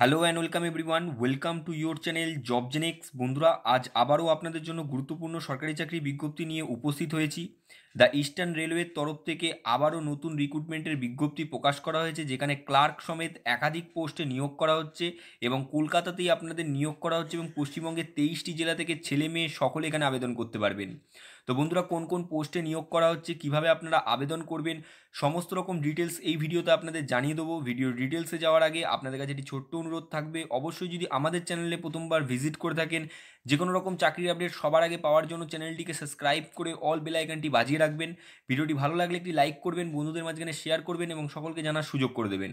hello and welcome everyone welcome to your channel job Genex বন্ধুরা আজ আবারও আপনাদের জন্য গুরুত্বপূর্ণ সরকারি চাকরি বিজ্ঞপ্তি নিয়ে উপস্থিত হয়েছি দ্য ইস্টার্ন রেলওয়ের তরফ থেকে আবারও নতুন রিক্রুটমেন্টের বিজ্ঞপ্তি প্রকাশ করা হয়েছে যেখানে ক্লার্ক সমেত একাধিক পোস্টে নিয়োগ করা হচ্ছে এবং কলকাতাতেই আপনাদের নিয়োগ করা হচ্ছে এবং পশ্চিমবঙ্গের তেইশটি জেলা থেকে ছেলে মেয়ে সকলে এখানে আবেদন করতে পারবেন তো বন্ধুরা কোন কোন পোস্টে নিয়োগ করা হচ্ছে কিভাবে আপনারা আবেদন করবেন সমস্ত রকম ডিটেলস এই ভিডিওতে আপনাদের জানিয়ে দেবো ভিডিও ডিটেলসে যাওয়ার আগে আপনাদের কাছে একটি ছোট্ট অনুরোধ থাকবে অবশ্যই যদি আমাদের চ্যানেলে প্রথমবার ভিজিট করে থাকেন যে কোনো রকম চাকরির আপডেট সবার আগে পাওয়ার জন্য চ্যানেলটিকে সাবস্ক্রাইব করে অল বেলাইকানটি বাজিয়ে রাখবেন ভিডিওটি ভালো লাগলে একটি লাইক করবেন বন্ধুদের মাঝখানে শেয়ার করবেন এবং সকলকে জানার সুযোগ করে দেবেন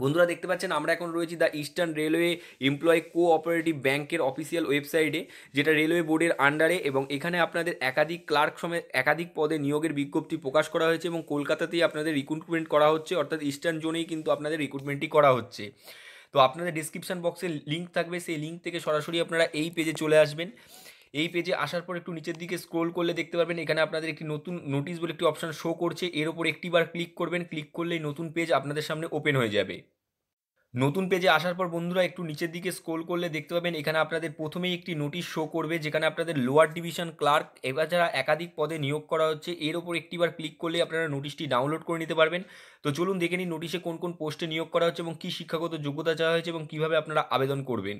বন্ধুরা দেখতে পাচ্ছেন আমরা এখন রয়েছি the Eastern Railway employ cooperative ব্যাংকের অফিসিয়াল ওয়েবসাইটে যেটা রেলওয়ে বোর্ডের আন্ডারে এবং এখানে আপনাদের একাধিক ক্লার্ক সমেত একাধিক পদে নিয়োগের বিজ্ঞপ্তি প্রকাশ করা হয়েছে এবং কলকাতাতেই আপনাদের রিক্রুটমেন্ট করা হচ্ছে অর্থাৎ ইস্টার্ন জোনেই কিন্তু আপনাদের রিক্রুটমেন্টই করা হচ্ছে তো আপনাদের ডিসক্রিপশান বক্সে লিঙ্ক থাকবে সেই লিঙ্ক থেকে সরাসরি আপনারা এই পেজে চলে আসবেন এই পেজে আসার পর একটু নিচের দিকে স্ক্রোল করলে দেখতে পারবেন এখানে আপনাদের একটি নতুন নোটিশ বলে একটি অপশান শো করছে এর ওপর একটিবার ক্লিক করবেন ক্লিক করলেই নতুন পেজ আপনাদের সামনে ওপেন হয়ে যাবে নতুন পেজে আসার পর বন্ধুরা একটু নিচের দিকে স্ক্রোল করলে দেখতে পাবেন এখানে আপনাদের প্রথমেই একটি নোটিশ শো করবে যেখানে আপনাদের লোয়ার ডিভিশন ক্লার্ক এবার একাধিক পদে নিয়োগ করা হচ্ছে এর ওপর একটিবার ক্লিক করলে আপনারা নোটিশটি ডাউনলোড করে নিতে পারবেন তো চলুন দেখে নিন নোটিশে কোন কোন পোস্টে নিয়োগ করা হচ্ছে এবং কী শিক্ষাগত যোগ্যতা চাওয়া হয়েছে এবং কীভাবে আপনারা আবেদন করবেন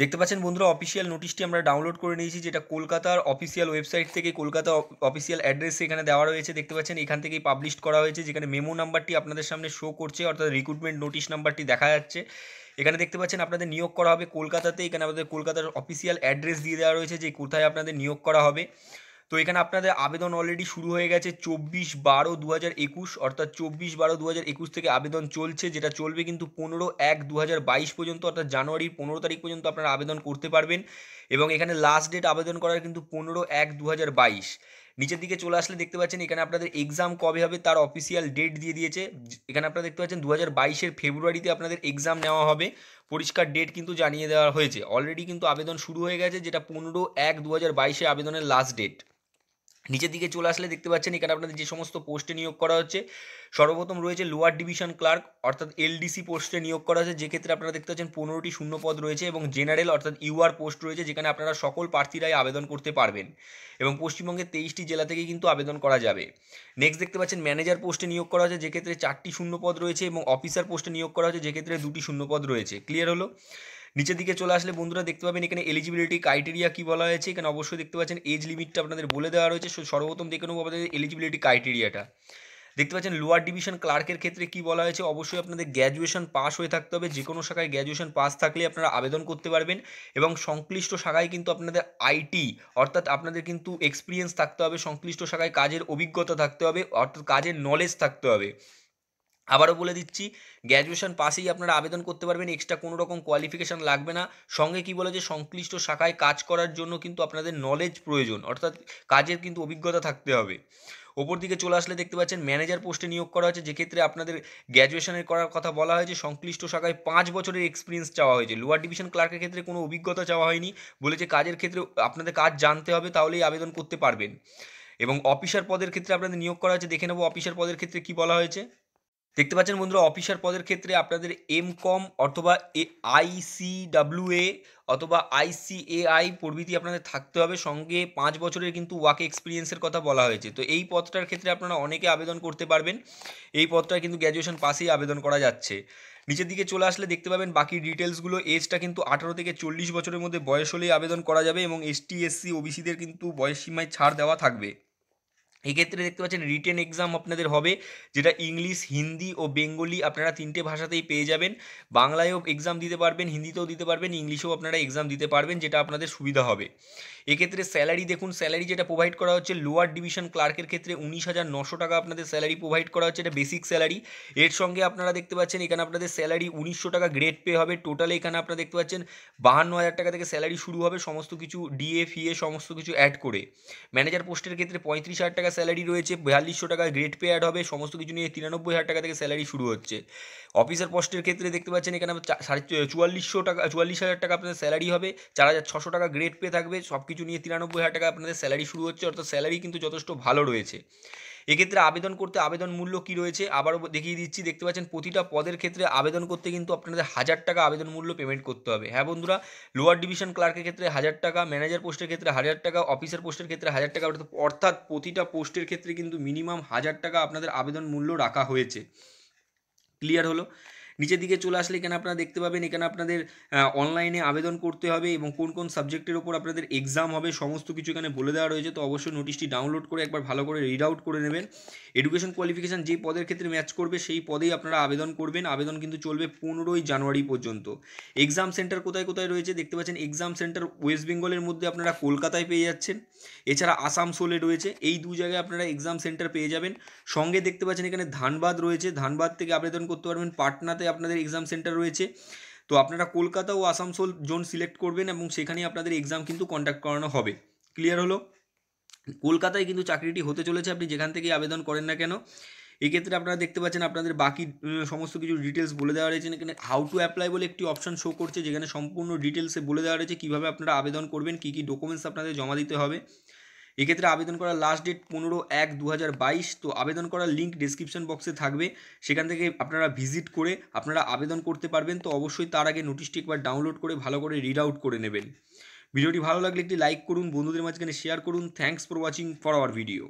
দেখতে পাচ্ছেন বন্ধুরা অফিসিয়াল নোটিশটি আমরা ডাউনলোড করে নিয়েছি যেটা কলকাতার অফিসিয়াল ওয়েবসাইট থেকে কলকাতা অফিসিয়াল অ্যাড্রেস এখানে দেওয়া রয়েছে দেখতে পাচ্ছেন এখান থেকেই পাবলিশ করা হয়েছে যেখানে মেমো নাম্বারটি আপনাদের সামনে শো করছে অর্থাৎ রিক্রুটমেন্ট নোটিশ নাম্বারটি দেখা যাচ্ছে এখানে দেখতে পাচ্ছেন আপনাদের নিয়োগ করা হবে কলকাতাতে এখানে আমাদের কলকাতার অফিসিয়াল অ্যাড্রেস দিয়ে দেওয়া রয়েছে যে কোথায় আপনাদের নিয়োগ করা হবে তো এখানে আপনাদের আবেদন অলরেডি শুরু হয়ে গেছে চব্বিশ বারো দু হাজার একুশ অর্থাৎ চব্বিশ বারো দু হাজার একুশ থেকে আবেদন চলছে যেটা চলবে কিন্তু পনেরো এক দু হাজার বাইশ পর্যন্ত অর্থাৎ জানুয়ারির পনেরো তারিখ পর্যন্ত আপনারা আবেদন করতে পারবেন এবং এখানে লাস্ট ডেট আবেদন করার কিন্তু পনেরো এক দু হাজার বাইশ নিচের দিকে চলে আসলে দেখতে পাচ্ছেন এখানে আপনাদের এক্সাম কবে হবে তার অফিসিয়াল ডেট দিয়ে দিয়েছে এখানে আপনারা দেখতে পাচ্ছেন দু হাজার বাইশের ফেব্রুয়ারিতে আপনাদের এক্সাম নেওয়া হবে পরিষ্কার ডেট কিন্তু জানিয়ে দেওয়া হয়েছে অলরেডি কিন্তু আবেদন শুরু হয়ে গেছে যেটা পনেরো এক দু হাজার বাইশে আবেদনের লাস্ট ডেট নিচের দিকে চলে আসলে দেখতে পাচ্ছেন এখানে আপনাদের যে সমস্ত পোস্টে নিয়োগ করা হচ্ছে সর্বপ্রথম রয়েছে লোয়ার ডিভিশন ক্লার্ক অর্থাৎ এলডিসি পোস্টে নিয়োগ করা হয়েছে যেক্ষেত্রে আপনারা দেখতে পাচ্ছেন পনেরোটি শূন্য পদ রয়েছে এবং জেনারেল অর্থাৎ ইউআর পোস্ট রয়েছে যেখানে আপনারা সকল প্রার্থীরাই আবেদন করতে পারবেন এবং পশ্চিমবঙ্গের তেইশটি জেলা থেকে কিন্তু আবেদন করা যাবে নেক্সট দেখতে পাচ্ছেন ম্যানেজার পোস্টে নিয়োগ করা হয়েছে যেক্ষেত্রে চারটি শূন্য পদ রয়েছে এবং অফিসার পোস্টে নিয়োগ করা হয়েছে যেক্ষেত্রে দুটি শূন্য পদ রয়েছে ক্লিয়ার হলো নিচের দিকে চলে আসলে বন্ধুরা দেখতে পাবেন এখানে এলিজিবিলিটি ক্রাইটেরিয়া কি বলা হয়েছে এখানে অবশ্যই দেখতে পাচ্ছেন এজ লিমিটটা আপনাদের বলে দেওয়া রয়েছে সর্বপ্রথম দেখে নেবো আপনাদের এলিজিবিলিটি ক্রাইটেরিয়াটা দেখতে পাচ্ছেন লোয়ার ডিভিশন ক্লার্কের ক্ষেত্রে কি বলা হয়েছে অবশ্যই আপনাদের গ্র্যাজুয়েশন পাস হয়ে থাকতে হবে যে কোনো শাখায় গ্র্যাজুয়েশন পাস থাকলে আপনারা আবেদন করতে পারবেন এবং সংশ্লিষ্ট শাখায় কিন্তু আপনাদের আইটি অর্থাৎ আপনাদের কিন্তু এক্সপিরিয়েন্স থাকতে হবে সংশ্লিষ্ট শাখায় কাজের অভিজ্ঞতা থাকতে হবে অর্থাৎ কাজের নলেজ থাকতে হবে আবারও বলে দিচ্ছি গ্র্যাজুয়েশন পাশেই আপনারা আবেদন করতে পারবেন এক্সট্রা কোনো রকম কোয়ালিফিকেশান লাগবে না সঙ্গে কি বলে যে সংশ্লিষ্ট শাখায় কাজ করার জন্য কিন্তু আপনাদের নলেজ প্রয়োজন অর্থাৎ কাজের কিন্তু অভিজ্ঞতা থাকতে হবে ওপর দিকে চলে আসলে দেখতে পাচ্ছেন ম্যানেজার পোস্টে নিয়োগ করা হয়েছে যেক্ষেত্রে আপনাদের গ্র্যাজুয়েশনের করার কথা বলা হয়েছে সংশ্লিষ্ট শাখায় পাঁচ বছরের এক্সপিরিয়েন্স চাওয়া হয়েছে লোয়ার ডিভিশন ক্লার্কের ক্ষেত্রে কোনো অভিজ্ঞতা চাওয়া হয়নি বলেছে কাজের ক্ষেত্রে আপনাদের কাজ জানতে হবে তাহলেই আবেদন করতে পারবেন এবং অফিসার পদের ক্ষেত্রে আপনাদের নিয়োগ করা হয়েছে দেখে নেবো অফিসার পদের ক্ষেত্রে কি বলা হয়েছে দেখতে পাচ্ছেন বন্ধুরা অফিসার পদের ক্ষেত্রে আপনাদের এম কম অথবা এ এ অথবা আইসিএআই প্রভৃতি আপনাদের থাকতে হবে সঙ্গে পাঁচ বছরের কিন্তু ওয়াক এক্সপিরিয়েন্সের কথা বলা হয়েছে তো এই পদটার ক্ষেত্রে আপনারা অনেকে আবেদন করতে পারবেন এই পদটা কিন্তু গ্র্যাজুয়েশন পাশেই আবেদন করা যাচ্ছে নিচের দিকে চলে আসলে দেখতে পাবেন বাকি ডিটেলসগুলো এজটা কিন্তু আঠারো থেকে চল্লিশ বছরের মধ্যে বয়স হলেই আবেদন করা যাবে এবং এসটি এসসি ওবিসিদের কিন্তু বয়স সীমায় ছাড় দেওয়া থাকবে এক্ষেত্রে দেখতে পাচ্ছেন রিটেন এক্সাম আপনাদের হবে যেটা ইংলিশ হিন্দি ও বেঙ্গলি আপনারা তিনটে ভাষাতেই পেয়ে যাবেন বাংলায়ও এক্সাম দিতে পারবেন হিন্দিতেও দিতে পারবেন ইংলিশেও আপনারা এক্সাম দিতে পারবেন যেটা আপনাদের সুবিধা হবে এক্ষেত্রে স্যালারি দেখুন স্যালারি যেটা প্রোভাইড করা হচ্ছে লোয়ার ডিভিশন ক্লার্কের ক্ষেত্রে উনিশ হাজার নশো টাকা আপনাদের স্যালারি প্রোভাইড করা হচ্ছে এটা বেসিক স্যালারি এর সঙ্গে আপনারা দেখতে পাচ্ছেন এখানে আপনাদের স্যালারি উনিশশো টাকা গ্রেড পে হবে টোটালে এখানে আপনারা দেখতে পাচ্ছেন বাহান্ন হাজার টাকা থেকে স্যালারি শুরু হবে সমস্ত কিছু ডিএ ফিএ e, সমস্ত কিছু অ্যাড করে ম্যানেজার পোস্টের ক্ষেত্রে পঁয়ত্রিশ হাজার টাকা টাকা স্যালারি রয়েছে বিয়াল্লিশশো টাকা গ্রেড পে অ্যাড হবে সমস্ত কিছু নিয়ে তিরানব্বই হাজার টাকা থেকে স্যালারি শুরু হচ্ছে অফিসার পোস্টের ক্ষেত্রে দেখতে পাচ্ছেন এখানে সাড়ে চুয়াল্লিশশো টাকা চুয়াল্লিশ হাজার টাকা আপনাদের স্যালারি হবে চার হাজার ছশো টাকা গ্রেড পে থাকবে সব কিছু নিয়ে তিরানব্বই হাজার টাকা আপনাদের স্যালারি শুরু হচ্ছে অর্থাৎ স্যালারি কিন্তু যথেষ্ট ভালো রয়েছে এক্ষেত্রে আবেদন করতে আবেদন মূল্য কি রয়েছে আবার দেখিয়ে দিচ্ছি দেখতে পাচ্ছেন প্রতিটা পদের ক্ষেত্রে আবেদন করতে কিন্তু আপনাদের হাজার টাকা আবেদন মূল্য পেমেন্ট করতে হবে হ্যাঁ বন্ধুরা লোয়ার ডিভিশন ক্লার্কের ক্ষেত্রে হাজার টাকা ম্যানেজার পোস্টের ক্ষেত্রে হাজার টাকা অফিসার পোস্টের ক্ষেত্রে হাজার টাকা অর্থাৎ প্রতিটা পোস্টের ক্ষেত্রে কিন্তু মিনিমাম হাজার টাকা আপনাদের আবেদন মূল্য রাখা হয়েছে ক্লিয়ার হলো নিচের দিকে চলে আসলে এখানে আপনারা দেখতে পাবেন এখানে আপনাদের অনলাইনে আবেদন করতে হবে এবং কোন কোন সাবজেক্টের ওপর আপনাদের এক্সাম হবে সমস্ত কিছু এখানে বলে দেওয়া রয়েছে তো অবশ্যই নোটিশটি ডাউনলোড করে একবার ভালো করে রিড আউট করে নেবেন এডুকেশন কোয়ালিফিকেশান যে পদের ক্ষেত্রে ম্যাচ করবে সেই পদেই আপনারা আবেদন করবেন আবেদন কিন্তু চলবে পনেরোই জানুয়ারি পর্যন্ত এক্সাম সেন্টার কোথায় কোথায় রয়েছে দেখতে পাচ্ছেন এক্সাম সেন্টার ওয়েস্ট বেঙ্গলের মধ্যে আপনারা কলকাতায় পেয়ে যাচ্ছেন এছাড়া আসামসোলে রয়েছে এই দু জায়গায় আপনারা এক্সাম সেন্টার পেয়ে যাবেন সঙ্গে দেখতে পাচ্ছেন এখানে ধানবাদ রয়েছে ধানবাদ থেকে আবেদন করতে পারবেন পাটনাতে আপনাদের এক্সাম সেন্টার রয়েছে তো আপনারা কলকাতা ও আসানসোল জোন সিলেক্ট করবেন এবং সেখানেই আপনাদের এক্সাম কিন্তু কন্ট্যাক্ট করানো হবে ক্লিয়ার হলো কলকাতায় কিন্তু চাকরিটি হতে চলেছে আপনি যেখান থেকেই আবেদন করেন না কেন এক্ষেত্রে আপনারা দেখতে পাচ্ছেন আপনাদের বাকি সমস্ত কিছু ডিটেলস বলে দেওয়া রয়েছে এখানে হাউ টু অ্যাপ্লাই বলে একটি অপশান শো করছে যেখানে সম্পূর্ণ ডিটেলসে বলে দেওয়া রয়েছে কীভাবে আপনারা আবেদন করবেন কী কী ডকুমেন্টস আপনাদের জমা দিতে হবে এক্ষেত্রে আবেদন করার লাস্ট ডেট পনেরো এক দু তো আবেদন করার লিঙ্ক ডিসক্রিপশান বক্সে থাকবে সেখান থেকে আপনারা ভিজিট করে আপনারা আবেদন করতে পারবেন তো অবশ্যই তার আগে নোটিশটি একবার ডাউনলোড করে ভালো করে রিড আউট করে নেবেন ভিডিওটি ভালো লাগলে একটি লাইক করুন বন্ধুদের মাঝখানে শেয়ার করুন thanks for watching for our video